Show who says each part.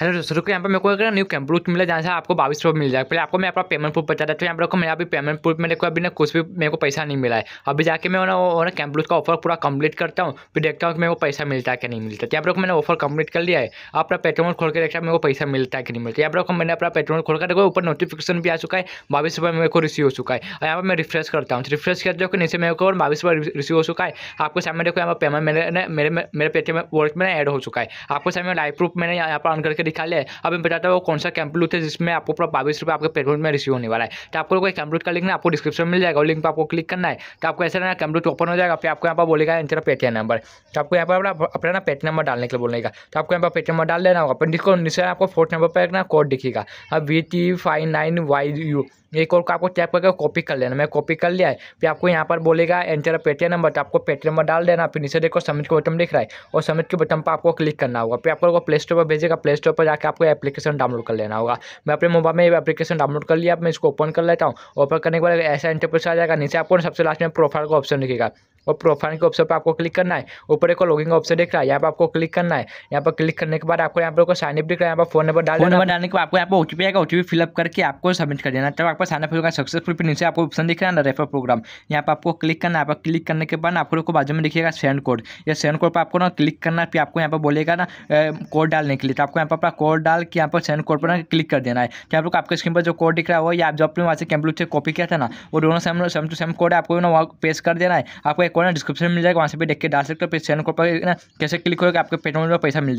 Speaker 1: hello दोस्तों रुको यहाँ पर मेरे को एक न्यू कैंप प्रूफ मिला जहाँ से आपको बाईस रुपये मिल जाएगा पहले आपको मैं अपना पेमेंट प्रूफ बता देता तो यहाँ पर रखो मेरा अभी पेमेंट प्रूफ में देखो अभी ना कुछ भी मेरे को पैसा नहीं मिला है अभी जाके मैं ना कैंप प्रूफ का ऑफर पूरा कंप्लीट करता हूँ फिर देखता हूँ कि मेरे को पैसा मिलता है कि नहीं मिलता है तो यहाँ पर मैंने ऑफर कंप्लीट कर लिया है अपना पेट्रोल खोल के देखता मेरे को पैसा मिलता है कि नहीं मिलता यहाँ पर मैंने अपना पेट्रोल खोल कर देखो ऊपर नोटिफिकेशन भी आ चुका है बाईस रुपये मेरे को रिसीव हो चुका है और यहाँ पर मैं रिफ्रेश करता हूँ रिफ्रेश करते हो नीचे मेरे को बाईस रुपये रिसीव हो चुका है आपको सामने देखो यहाँ पर पेमेंट मेरे मेरे मेरे पेटीएम वॉलेट में ऐड हो चुका है आपको सामने लाइव प्रूफ मैंने यहाँ पर ऑन करके निकाले अब मैं बताता हूँ कौन सा कैंपलूथ है जिसमें आपको पूरा बाईस रुपये आपके पेमेंट में रिसीव होने वाला है तो आपको कोई कैंपलूथ का लिंक ना आपको डिस्क्रिप्शन मिल जाएगा लिंक पर आपको क्लिक करना है तो आपको ऐसा ना कैंपलूथ ओपन हो जाएगा फिर आपको यहाँ पर बोलेगा इंटर पेटीएम नंबर तो आपको यहाँ पर अपना ना पेटीएम नंबर डालने के लिए बोलेगा तो आपको यहाँ पर पेटीएम नंबर डाल देना होगा पर जिसको नीचे आपको फोर्थ नंबर पर ना कोड दिखेगा अब V T five nine Y U ये कोड को आपको टैप करके कॉपी कर लेना मैं कॉपी कर लिया है फिर आपको यहाँ पर बोलेगा एंटर पेटीएम नंबर तो आपको पेटीएम नंबर डाल देना फिर नीचे देखो सबमिट के बटन दिख रहा है और सबमिट के बटन पर आपको क्लिक करना होगा फिर आपको प्ले स्टोर पर भेजेगा प्ले स्टोर पर जाकर आपको एप्लीकेशन डाउनलोड कर लेना होगा मैं अपने मोबाइल में एप्लीकेशन डाउनलोड कर लिया मैं इसको ओपन कर लेता हूँ ओपन करने के बाद ऐसा इंटरप्रेस आ जाएगा नीचे आपको सबसे लास्ट में प्रोफाइल का ऑप्शन लिखेगा और प्रोफाइल के ऑप्शन पर आपको क्लिक करना है ऊपर एक लॉगिंग ऑप्शन दिख रहा है यहाँ पर आपको क्लिक करना है यहाँ पर क्लिक करने के बाद आपको यहाँ पर साइनअप दिख रहा है यहाँ पर फोन नंबर डाल नंबर डालने के बाद आपको यहाँ पर ओटीपी आएगा ओटीपी फिलअप करके आपको सबमिट कर देना तब आपका साइनअप होगा सक्सेसफुल फिर नीचे आपको ऑप्शन दिख रहा है ना रेफर प्रोग्राम यहाँ पर आपको क्लिक करना है यहाँ पर क्लिक करने के बाद आपको को बाजू में दिखेगा सेंड कोड या सेंड कोड पर आपको ना क्लिक करना है फिर आपको यहाँ पर बोलेगा ना कोड डालने के लिए तो आपको यहाँ पर अपना कोड डाल के यहाँ पर सेंड कोड पर ना क्लिक कर देना है तो आप लोग आपके स्क्रीन पर जो कोड दिख रहा है वो या आप जो अपने वहाँ से कैंपलू से कॉपी किया था ना वो दोनों same same to same code आपको ना वहाँ पेश कर देना है आपको कोड ना डिस्क्रिप्शन मिल जाएगा वहाँ से भी देख के डाल सकते हो फिर तो चैनल को कैसे क्लिक करोगे आपके पेटीएम पर पैसा मिल जाएगा